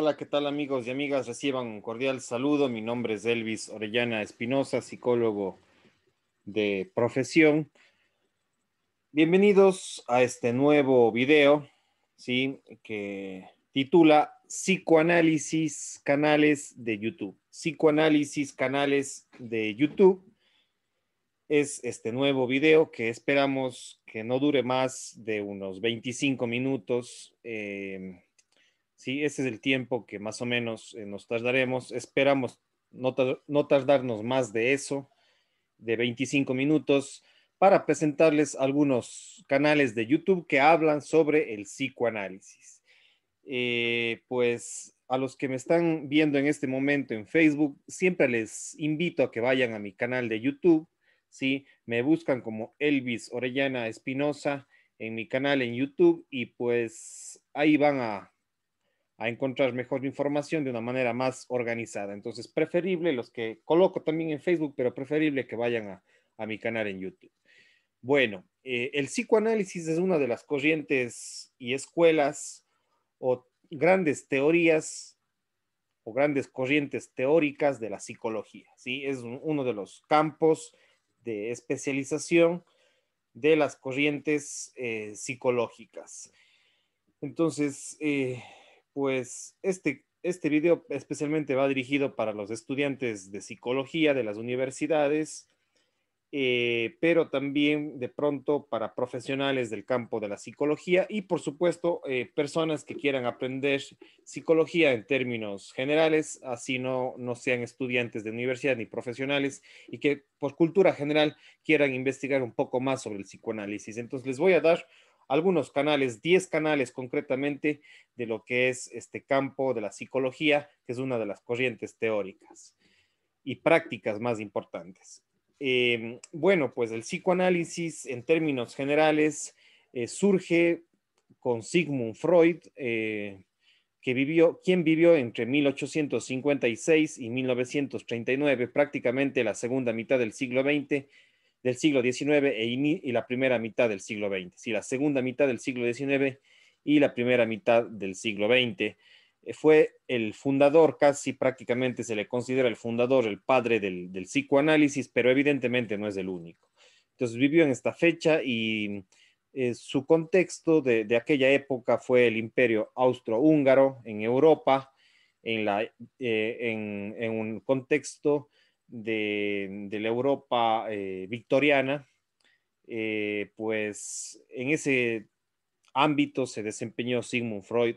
Hola, ¿qué tal amigos y amigas? Reciban un cordial saludo. Mi nombre es Elvis Orellana Espinosa, psicólogo de profesión. Bienvenidos a este nuevo video, ¿sí? Que titula Psicoanálisis Canales de YouTube. Psicoanálisis Canales de YouTube es este nuevo video que esperamos que no dure más de unos 25 minutos. Eh, ¿sí? Ese es el tiempo que más o menos eh, nos tardaremos. Esperamos no, tardarnos más de eso, de 25 minutos, para presentarles algunos canales de YouTube que hablan sobre el psicoanálisis. Eh, pues a los que me están viendo en este momento en Facebook, siempre les invito a que vayan a mi canal de YouTube, ¿sí? Me buscan como Elvis Orellana Espinosa en mi canal en YouTube y pues ahí van a a encontrar mejor información de una manera más organizada. Entonces, preferible los que coloco también en Facebook, pero preferible que vayan a, mi canal en YouTube. Bueno, eh, el psicoanálisis es una de las corrientes y escuelas o grandes teorías o grandes corrientes teóricas de la psicología. ¿sí? Es uno de los campos de especialización de las corrientes eh, psicológicas. Entonces, eh, pues este, este video especialmente va dirigido para los estudiantes de psicología de las universidades, eh, pero también de pronto para profesionales del campo de la psicología y por supuesto eh, personas que quieran aprender psicología en términos generales, así no, no sean estudiantes de universidad ni profesionales y que por cultura general quieran investigar un poco más sobre el psicoanálisis. Entonces les voy a dar algunos canales, 10 canales concretamente, de lo que es este campo de la psicología, que es una de las corrientes teóricas y prácticas más importantes. Em, bueno, pues el psicoanálisis en términos generales eh, surge con Sigmund Freud, eh, quien vivió entre 1856 y 1939, prácticamente la segunda mitad del siglo XX, del siglo XIX e y la primera mitad del siglo XX. si la segunda mitad del siglo XIX y la primera mitad del siglo XX. Eh, fue el fundador, casi prácticamente se le considera el fundador, el padre del, psicoanálisis, pero evidentemente no es el único. Entonces vivió en esta fecha y eh, su contexto de, aquella época fue el imperio austro-húngaro en Europa, en eh, un contexto de, la Europa eh, victoriana, eh, pues en ese ámbito se desempeñó Sigmund Freud,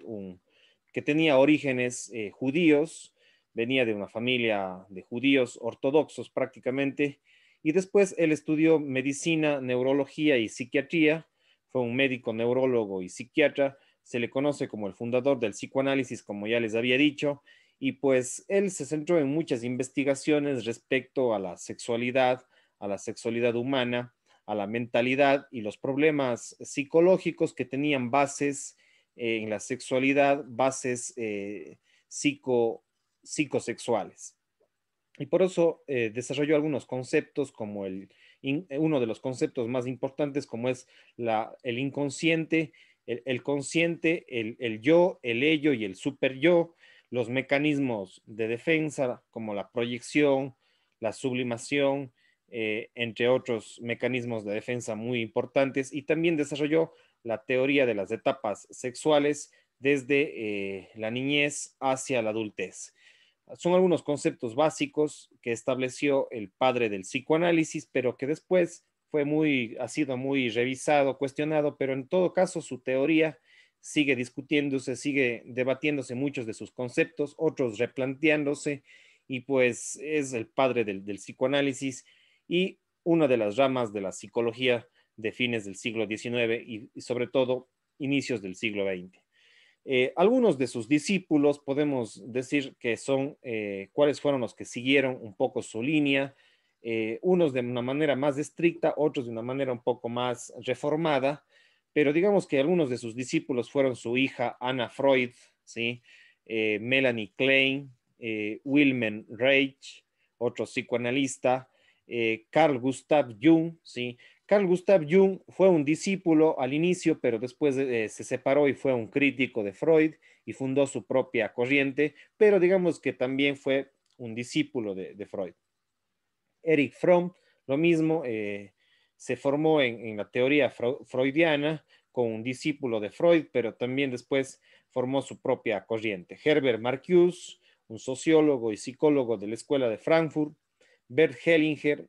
que tenía orígenes eh, judíos, venía de una familia de judíos ortodoxos prácticamente, y después él estudió medicina, neurología y psiquiatría, fue un médico, neurólogo y psiquiatra, se le conoce como el fundador del psicoanálisis, como ya les había dicho, y pues él se centró en muchas investigaciones respecto a la sexualidad, a la sexualidad humana, a la mentalidad y los problemas psicológicos que tenían bases eh, en la sexualidad, bases eh, psicosexuales. Y por eso eh, desarrolló algunos conceptos como el, uno de los conceptos más importantes como es el inconsciente, el, consciente, el, el, yo, el ello y el super yo, los mecanismos de defensa como la proyección, la sublimación, eh, entre otros mecanismos de defensa muy importantes, y también desarrolló la teoría de las etapas sexuales desde eh, la niñez hacia la adultez. Son algunos conceptos básicos que estableció el padre del psicoanálisis, pero que después fue ha sido muy revisado, cuestionado, pero en todo caso su teoría sigue discutiéndose, sigue debatiéndose muchos de sus conceptos, otros replanteándose, y pues es el padre del, psicoanálisis y una de las ramas de la psicología de fines del siglo XIX y, sobre todo inicios del siglo XX. Eh, algunos de sus discípulos podemos decir que son eh, cuáles fueron los que siguieron un poco su línea, eh, unos de una manera más estricta, otros de una manera un poco más reformada, pero digamos que algunos de sus discípulos fueron su hija Anna Freud, ¿sí? Eh, Melanie Klein, eh, Wilhelm Reich, otro psicoanalista, eh, Carl Gustav Jung, ¿sí? Carl Gustav Jung fue un discípulo al inicio, pero después eh, se separó y fue un crítico de Freud y fundó su propia corriente, pero digamos que también fue un discípulo de, Freud. Eric Fromm, lo mismo, se formó en, la teoría freudiana con un discípulo de Freud, pero también después formó su propia corriente. Herbert Marcuse, un sociólogo y psicólogo de la Escuela de Frankfurt, Bert Hellinger,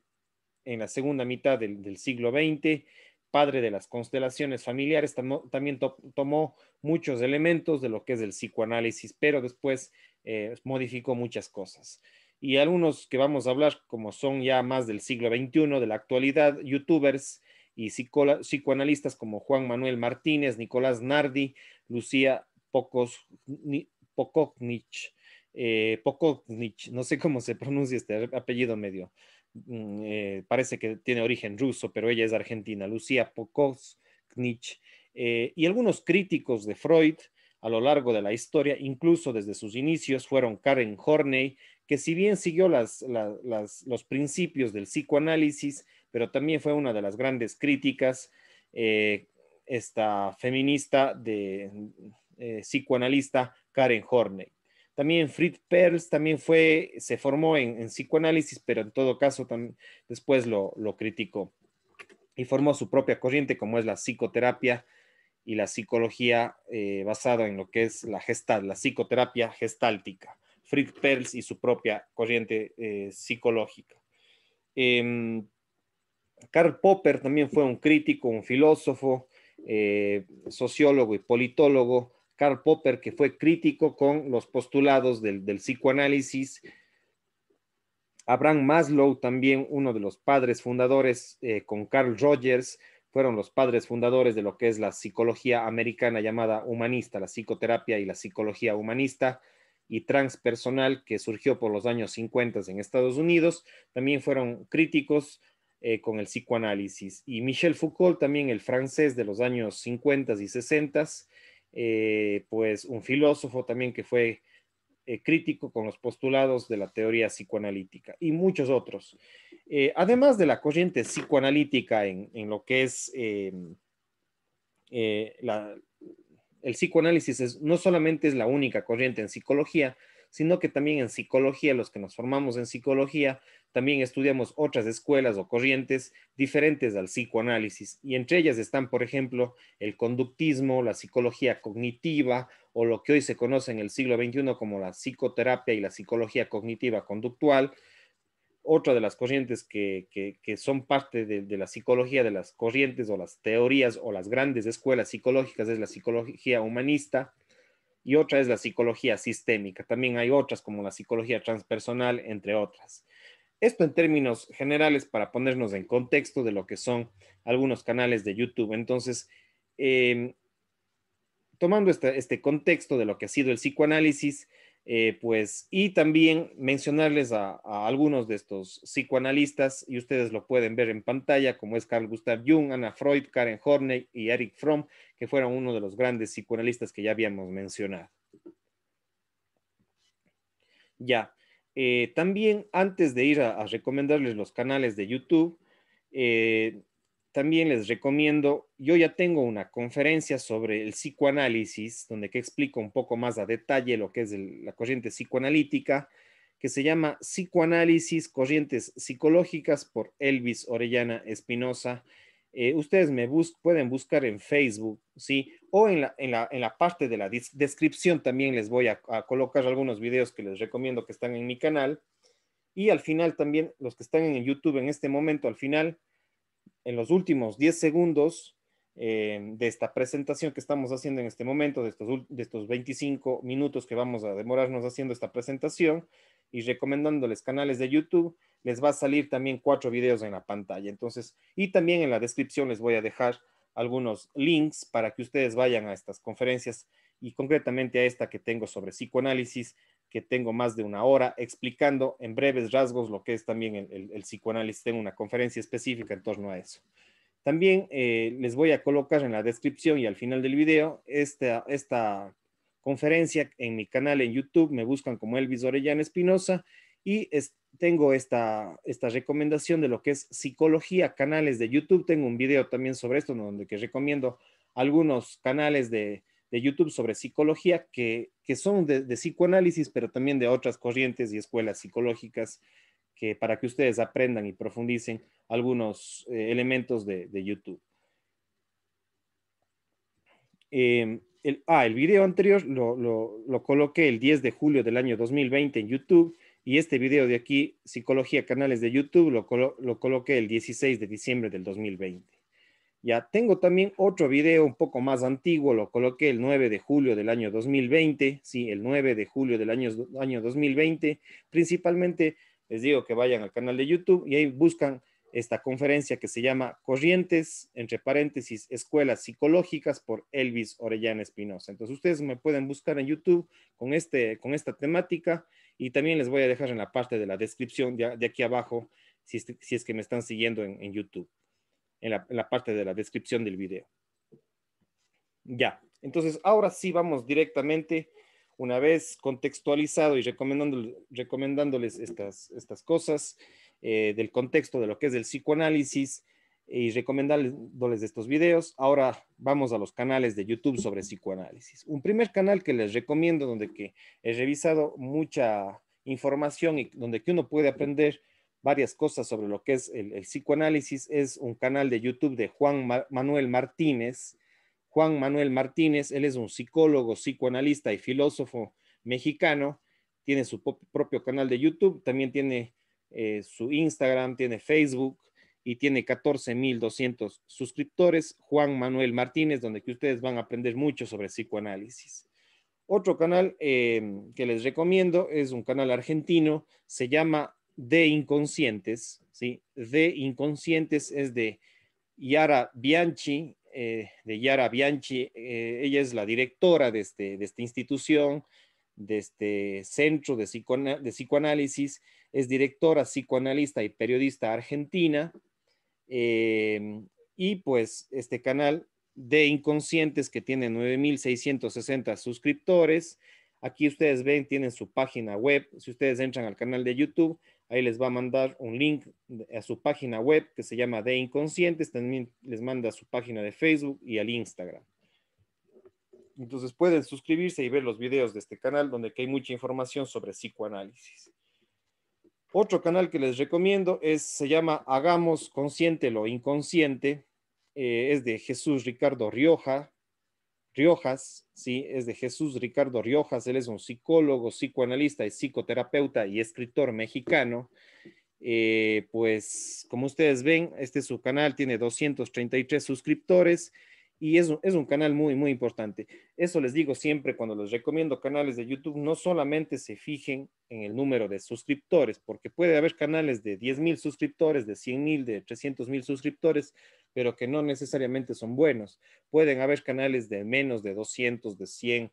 en la segunda mitad del, siglo XX, padre de las constelaciones familiares, también tomó muchos elementos de lo que es el psicoanálisis, pero después eh, modificó muchas cosas y algunos que vamos a hablar, como son ya más del siglo XXI, de la actualidad, youtubers y psicoanalistas como Juan Manuel Martínez, Nicolás Nardi, Lucía Pocos, eh, no sé cómo se pronuncia este apellido medio, mm, eh, parece que tiene origen ruso, pero ella es argentina, Lucía Pokovnich, eh, y algunos críticos de Freud a lo largo de la historia, incluso desde sus inicios, fueron Karen Horney, que si bien siguió los principios del psicoanálisis, pero también fue una de las grandes críticas, eh, esta feminista de eh, psicoanalista Karen Horney. También Fritz Perls también fue, se formó en, psicoanálisis, pero en todo caso después lo, criticó y formó su propia corriente como es la psicoterapia y la psicología eh, basada en lo que es la gestal, la psicoterapia gestáltica. Fritz Perls y su propia corriente eh, psicológica. Em, Karl Popper también fue un crítico, un filósofo, eh, sociólogo y politólogo. Karl Popper, que fue crítico con los postulados del, del psicoanálisis. Abraham Maslow, también uno de los padres fundadores eh, con Carl Rogers, fueron los padres fundadores de lo que es la psicología americana llamada humanista, la psicoterapia y la psicología humanista y transpersonal que surgió por los años 50 en Estados Unidos, también fueron críticos eh, con el psicoanálisis. Y Michel Foucault, también el francés de los años 50 y 60, eh, pues un filósofo también que fue eh, crítico con los postulados de la teoría psicoanalítica y muchos otros. además de la corriente psicoanalítica en, en lo que es em, la, el psicoanálisis no solamente es la única corriente en psicología, sino que también en psicología, los que nos formamos en psicología, también estudiamos otras escuelas o corrientes diferentes al psicoanálisis. Y entre ellas están, por ejemplo, el conductismo, la psicología cognitiva o lo que hoy se conoce en el siglo XXI como la psicoterapia y la psicología cognitiva conductual, otra de las corrientes que, son parte de, la psicología, de las corrientes o las teorías o las grandes escuelas psicológicas es la psicología humanista y otra es la psicología sistémica. También hay otras como la psicología transpersonal, entre otras. Esto en términos generales para ponernos en contexto de lo que son algunos canales de YouTube. Entonces, em, tomando este contexto de lo que ha sido el psicoanálisis, eh, pues, y también mencionarles a, algunos de estos psicoanalistas, y ustedes lo pueden ver en pantalla, como es Carl Gustav Jung, Anna Freud, Karen Horney y Eric Fromm, que fueron uno de los grandes psicoanalistas que ya habíamos mencionado. Ya, eh, también antes de ir a, a, recomendarles los canales de YouTube, eh, también les recomiendo, yo ya tengo una conferencia sobre el psicoanálisis, donde que explico un poco más a detalle lo que es la corriente psicoanalítica, que se llama Psicoanálisis, Corrientes Psicológicas por Elvis Orellana Espinosa. Eh, ustedes me pueden buscar en Facebook, ¿sí? O en la, parte de la descripción también les voy a, a colocar algunos videos que les recomiendo que están en mi canal. Y al final también, los que están en YouTube en este momento, al final en los últimos 10 segundos eh, de esta presentación que estamos haciendo en este momento, de estos, de 25 minutos que vamos a demorarnos haciendo esta presentación y recomendándoles canales de YouTube, les va a salir también cuatro videos en la pantalla. Entonces, y también en la descripción les voy a dejar algunos links para que ustedes vayan a estas conferencias y concretamente a esta que tengo sobre psicoanálisis que tengo más de una hora explicando en breves rasgos lo que es también el, psicoanálisis. Tengo una conferencia específica en torno a eso. También eh, les voy a colocar en la descripción y al final del video esta, esta conferencia en mi canal en YouTube. Me buscan como Elvis Orellana Espinosa y tengo esta, esta recomendación de lo que es psicología, canales de YouTube. Tengo un video también sobre esto donde que recomiendo algunos canales de, de YouTube sobre psicología que, son de, psicoanálisis, pero también de otras corrientes y escuelas psicológicas, que para que ustedes aprendan y profundicen algunos eh, elementos de, YouTube. Em, el, ah, el video anterior lo, lo, coloqué el 10 de julio del año 2020 en YouTube y este video de aquí, Psicología Canales de YouTube, lo, lo coloqué el 16 de diciembre del 2020. Ya tengo también otro video un poco más antiguo, lo coloqué el 9 de julio del año 2020, sí, el 9 de julio del año, 2020. Principalmente les digo que vayan al canal de YouTube y ahí buscan esta conferencia que se llama Corrientes, entre paréntesis, Escuelas Psicológicas por Elvis Orellana Espinosa. Entonces ustedes me pueden buscar en YouTube con, este, con esta temática y también les voy a dejar en la parte de la descripción de, aquí abajo si es, que me están siguiendo en YouTube en la, parte de la descripción del video. Ya, entonces ahora sí vamos directamente, una vez contextualizado y recomendándoles, recomendándoles estas, cosas eh, del contexto de lo que es el psicoanálisis eh, y recomendándoles estos videos, ahora vamos a los canales de YouTube sobre psicoanálisis. Un primer canal que les recomiendo, donde que he revisado mucha información y donde que uno puede aprender varias cosas sobre lo que es el, psicoanálisis, es un canal de YouTube de Juan Manuel Martínez. Juan Manuel Martínez, él es un psicólogo, psicoanalista y filósofo mexicano, tiene su propio canal de YouTube, también tiene eh, su Instagram, tiene Facebook y tiene 14.200 suscriptores, Juan Manuel Martínez, donde que ustedes van a aprender mucho sobre psicoanálisis. Otro canal eh, que les recomiendo es un canal argentino, se llama de inconscientes, ¿sí? De inconscientes es de Yara Bianchi, eh, de Yara Bianchi, eh, ella es la directora de, este, de esta institución, de este centro de, psicoanálisis, es directora, psicoanalista y periodista argentina, eh, y pues este canal de inconscientes que tiene 9.660 suscriptores, Aquí ustedes ven, tienen su página web. Si ustedes entran al canal de YouTube, ahí les va a mandar un link a su página web que se llama De Inconscientes. También les manda a su página de Facebook y al Instagram. Entonces pueden suscribirse y ver los videos de este canal donde hay mucha información sobre psicoanálisis. Otro canal que les recomiendo es, se llama Hagamos Consciente lo Inconsciente. Eh, es de Jesús Ricardo Rioja. Riojas, ¿sí? Es de Jesús Ricardo Riojas, él es un psicólogo, psicoanalista y psicoterapeuta y escritor mexicano. Eh, pues como ustedes ven, este es su canal tiene 233 suscriptores y es, es un canal muy, muy importante. Eso les digo siempre cuando les recomiendo canales de YouTube, no solamente se fijen en el número de suscriptores, porque puede haber canales de 10,000 mil suscriptores, de 100,000, mil, de 300 mil suscriptores, pero que no necesariamente son buenos. Pueden haber canales de menos de 200, de 100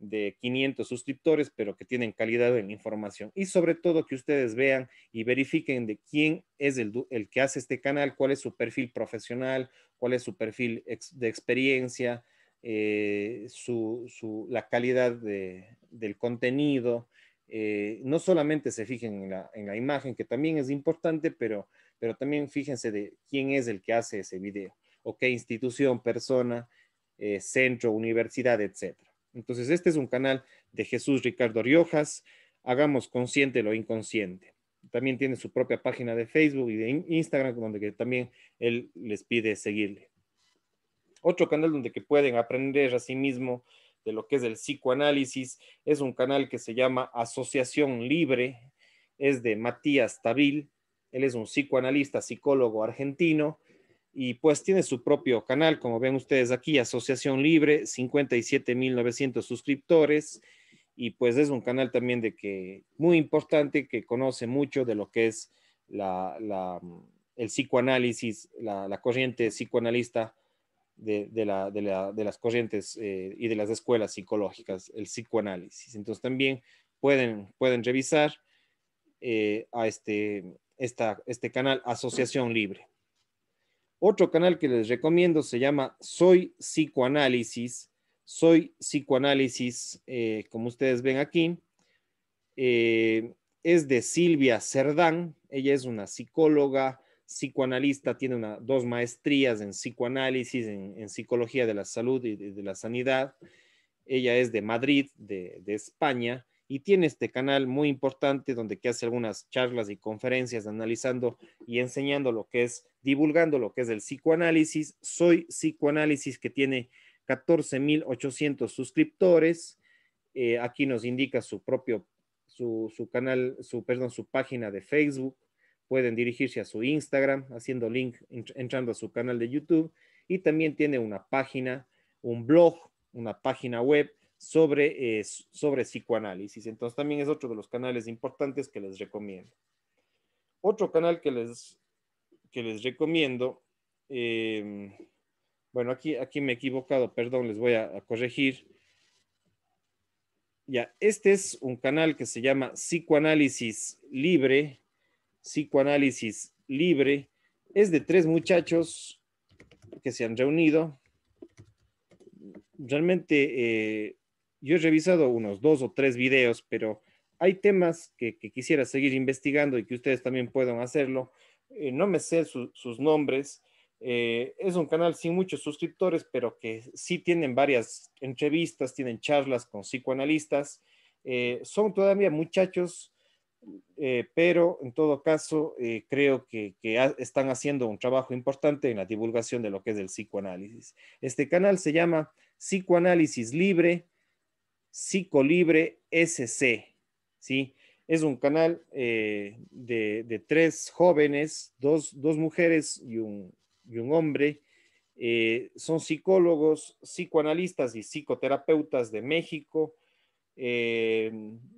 de 500 suscriptores, pero que tienen calidad en la información. Y sobre todo que ustedes vean y verifiquen de quién es el, que hace este canal, cuál es su perfil profesional, cuál es su perfil de experiencia, eh, la calidad del contenido. Eh, no solamente se fijen en la, imagen, que también es importante, pero, pero también fíjense de quién es el que hace ese video o qué institución, persona, eh, centro, universidad, etcétera. Entonces, este es un canal de Jesús Ricardo Riojas. Hagamos consciente lo inconsciente. También tiene su propia página de Facebook y de Instagram, donde también él les pide seguirle. Otro canal donde que pueden aprender a sí mismo de lo que es el psicoanálisis es un canal que se llama Asociación Libre, es de Matías Tabil, él es un psicoanalista, psicólogo argentino, y pues tiene su propio canal, como ven ustedes aquí, Asociación Libre, 57.900 suscriptores y pues es un canal también de que muy importante, que conoce mucho de lo que es la, mm, el psicoanálisis, la, corriente psicoanalista de, de, de las corrientes eh, y de las escuelas psicológicas, el psicoanálisis. Entonces también pueden, pueden revisar eh, a este, este canal Asociación Libre. Otro canal que les recomiendo se llama Soy Psicoanálisis. Soy Psicoanálisis, eh, como ustedes ven aquí. Eh, es de Silvia Cerdán. Ella es una psicóloga, psicoanalista, tiene una, dos maestrías en psicoanálisis, en, psicología de la salud y de, la sanidad. Ella es de Madrid, de España, y tiene este canal muy importante donde que hace algunas charlas y conferencias analizando y enseñando lo que es, divulgando lo que es el psicoanálisis. Soy psicoanálisis que tiene 14.800 suscriptores. Eh, aquí nos indica su propio, su, su canal, su, perdón, su página de Facebook. Pueden dirigirse a su Instagram haciendo link, entrando a su canal de YouTube. Y también tiene una página, un blog, una página web sobre, eh, sobre psicoanálisis. Entonces también es otro de los canales importantes que les recomiendo. Otro canal que les, que les recomiendo, em, bueno, aquí, aquí me he equivocado, perdón, les voy a, corregir. Ya, este es un canal que se llama Psicoanálisis Libre, Psicoanálisis Libre. Es de tres muchachos que se han reunido. Realmente eh, yo he revisado unos dos o tres videos, pero hay temas que, quisiera seguir investigando y que ustedes también puedan hacerlo. Eh, no me sé sus nombres. Eh, es un canal sin muchos suscriptores, pero que sí tienen varias entrevistas, tienen charlas con psicoanalistas. Eh, son todavía muchachos, pero en todo caso creo que, están haciendo un trabajo importante en la divulgación de lo que es el psicoanálisis. Este canal se llama Psicoanálisis Libre Libre SC, ¿sí? Es un canal eh, de, tres jóvenes, dos, mujeres y un, y un hombre. Eh, son psicólogos, psicoanalistas y psicoterapeutas de México, eh,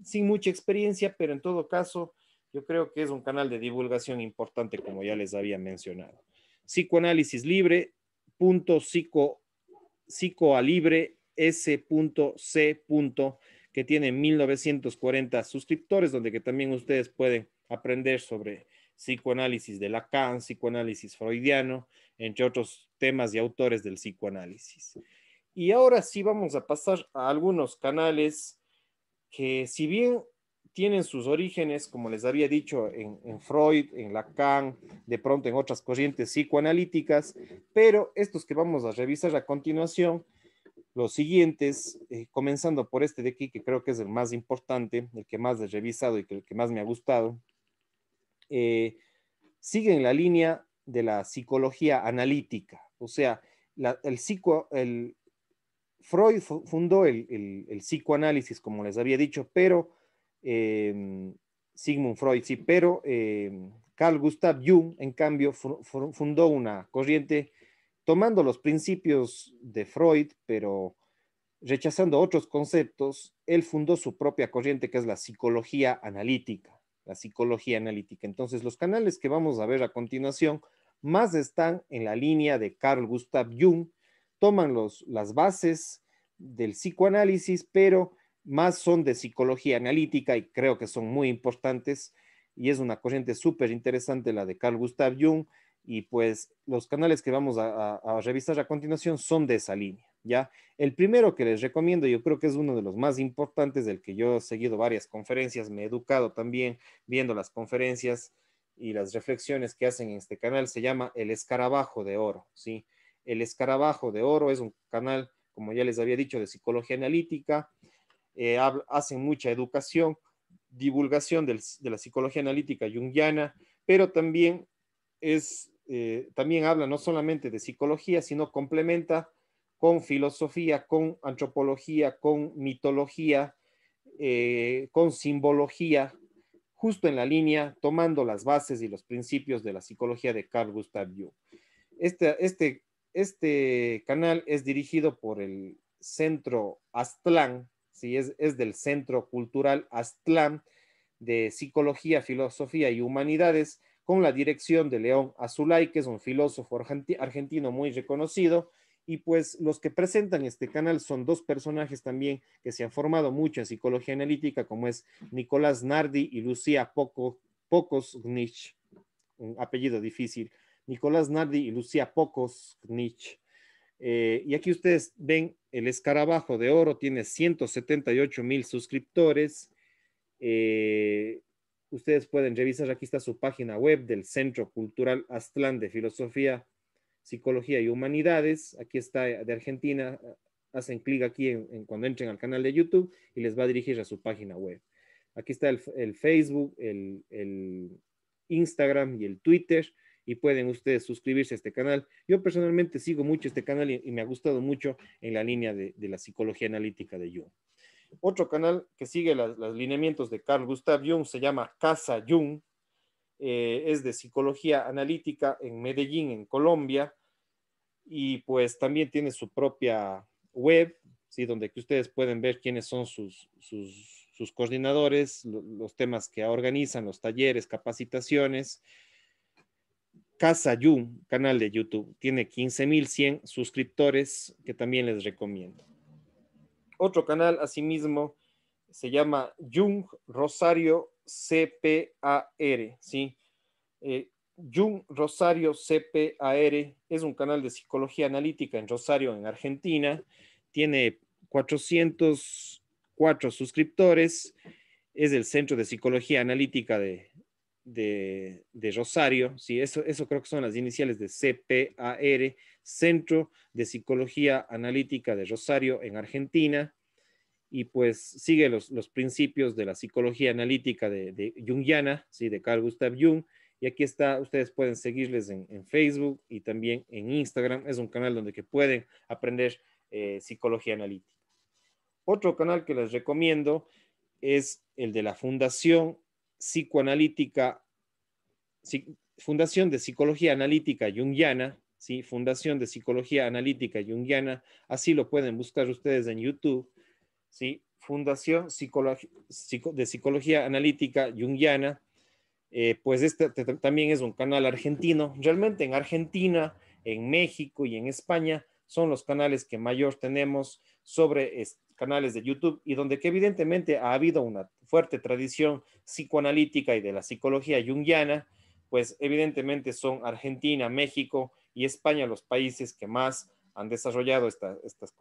sin mucha experiencia, pero en todo caso, yo creo que es un canal de divulgación importante, como ya les había mencionado. Psicoanálisis libre, punto psicoalibre S.C. que tiene 1940 suscriptores, donde que también ustedes pueden aprender sobre psicoanálisis de Lacan, psicoanálisis freudiano, entre otros temas y autores del psicoanálisis. Y ahora sí vamos a pasar a algunos canales que si bien tienen sus orígenes, como les había dicho, en, en, Freud, en Lacan, de pronto en otras corrientes psicoanalíticas, pero estos que vamos a revisar a continuación los siguientes, eh, comenzando por este de aquí, que creo que es el más importante, el que más he revisado y que el que más me ha gustado, eh, siguen la línea de la psicología analítica. O sea, el Freud fundó el, psicoanálisis, como les había dicho, pero eh, Sigmund Freud, sí, pero Carl Gustav Jung, en cambio, fundó una corriente tomando los principios de Freud, pero rechazando otros conceptos, él fundó su propia corriente que es la psicología analítica, la psicología analítica. Entonces, los canales que vamos a ver a continuación más están en la línea de Carl Gustav Jung, toman las bases del psicoanálisis, pero más son de psicología analítica y creo que son muy importantes y es una corriente súper interesante la de Carl Gustav Jung y pues los canales que vamos a, revisar a continuación son de esa línea, ¿ya? El primero que les recomiendo, yo creo que es uno de los más importantes, del que yo he seguido varias conferencias, me he educado también viendo las conferencias y las reflexiones que hacen en este canal, se llama El Escarabajo de Oro, ¿sí? El Escarabajo de Oro es un canal, como ya les había dicho, de psicología analítica, eh, hacen mucha educación, divulgación de la psicología analítica yungiana, pero también es eh, también habla no solamente de psicología, sino complementa con filosofía, con antropología, con mitología, eh, con simbología, justo en la línea, tomando las bases y los principios de la psicología de Carl Gustav Jung. Este, este, este canal es dirigido por el Centro Aztlán, ¿sí? es, es del Centro Cultural Aztlán de Psicología, Filosofía y Humanidades, con la dirección de León Azulay, que es un filósofo argentino muy reconocido. Y pues los que presentan este canal son dos personajes también que se han formado mucho en psicología analítica, como es Nicolás Nardi y Lucía Poco, Pocos Gnich, un apellido difícil. Nicolás Nardi y Lucía Pocos eh, y aquí ustedes ven el escarabajo de oro, tiene 178 mil suscriptores. Eh, ustedes pueden revisar, aquí está su página web del Centro Cultural Aztlán de Filosofía, Psicología y Humanidades, aquí está eh, de Argentina, hacen clic aquí cuando entren al canal de YouTube y les va a dirigir a su página web. Aquí está el, Facebook, el, Instagram y el Twitter y pueden ustedes suscribirse a este canal. Yo personalmente sigo mucho este canal y, me ha gustado mucho en la línea de, de la psicología analítica de Jung. Otro canal que sigue las, los lineamientos de Carl Gustav Jung se llama Casa Jung, eh, es de psicología analítica en Medellín, en Colombia, y pues también tiene su propia web, ¿sí? donde que ustedes pueden ver quiénes son sus, sus, coordinadores, los temas que organizan, los talleres, capacitaciones. Casa Jung canal de YouTube, tiene 15.100 suscriptores que también les recomiendo otro canal, asimismo, se llama Jung Rosario CPAR, ¿sí? Eh, Jung Rosario CPAR es un canal de psicología analítica en Rosario, en Argentina. Tiene 404 suscriptores. Es el Centro de Psicología Analítica de, de, Rosario, sí, eso, eso creo que son las iniciales de CPAR, Centro de Psicología Analítica de Rosario en Argentina, y pues sigue los, principios de la psicología analítica de, Jungiana, sí, de Carl Gustav Jung, y aquí está, ustedes pueden seguirles en, Facebook y también en Instagram, es un canal donde que pueden aprender eh, psicología analítica. Otro canal que les recomiendo es el de la Fundación psicoanalítica, Fundación de Psicología Analítica Jungiana, Fundación de Psicología Analítica Jungiana, así lo pueden buscar ustedes en YouTube, ¿sí? Fundación de Psicología Analítica Jungiana, eh, pues este también es un canal argentino. Realmente en Argentina, en México y en España son los canales que mayor tenemos sobre canales de YouTube y donde que evidentemente ha habido una, fuerte tradición psicoanalítica y de la psicología junguiana, pues evidentemente son Argentina, México y España los países que más han desarrollado estas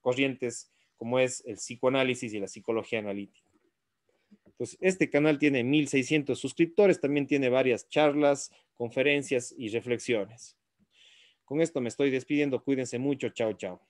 corrientes como es el psicoanálisis y la psicología analítica. Entonces, este canal tiene 1.600 suscriptores, también tiene varias charlas, conferencias y reflexiones. Con esto me estoy despidiendo, cuídense mucho, chao, chao.